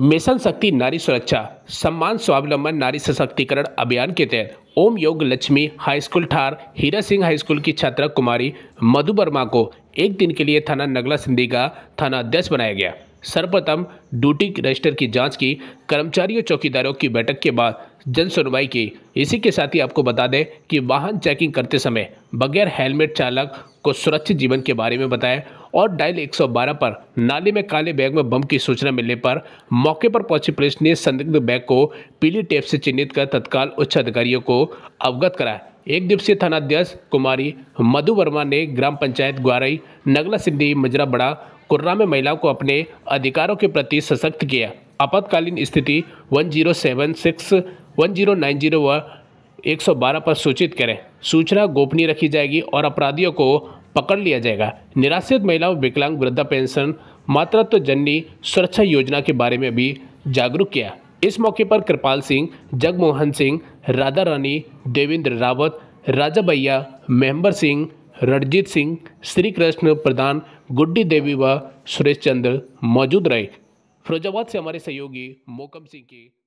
mission शक्ति नारी सुरक्षा सम्मान स्वावलंबन नारी सशक्तिकरण अभियान के तहत ओम योग लक्ष्मी हाई स्कूल ठार हीरा सिंह हाई स्कूल की छात्रा कुमारी मधु वर्मा को एक दिन के लिए थाना नगला सिंधी का थाना अध्यक्ष बनाया गया सर्वप्रथम ड्यूटी रजिस्टर की जांच की कर्मचारियों चौकीदारों की बैठक के बाद जन सुनवाई की इसी के साथ ही आपको बता दें कि वाहन चेकिंग करते समय बगैर हेलमेट चालक को सुरक्षित जीवन के बारे में बताएं और डायल 112 पर नाली में काले बैग में बम की सूचना मिलने पर मौके पर पहुंची पुलिस ने संदिग्ध बैग को पीली टेप से चिन्हित कर तत्काल उच्च अधिकारियों को अवगत कराया एक दिवसीय थानाध्यक्ष कुमारी मधु वर्मा ने ग्राम पंचायत ग्वारई नगला सिंधी मजरा बड़ा कुर्रा में महिलाओं को अपने अधिकारों के प्रति सशक्त किया आपातकालीन स्थिति 1076, 1090 व 112 पर सूचित करें सूचना गोपनीय रखी जाएगी और अपराधियों को पकड़ लिया जाएगा निराश्रित महिलाओं विकलांग वृद्धा पेंशन मातृत्व तो जननी सुरक्षा योजना के बारे में भी जागरूक किया इस मौके पर कृपाल सिंह जगमोहन सिंह राधा रानी देवेंद्र रावत राजा भैया मेहम्बर सिंह रणजीत सिंह श्री कृष्ण प्रधान गुड्डी देवी व सुरेश चंद्र मौजूद रहे फिरोजाबाद से हमारे सहयोगी मोकम सिंह की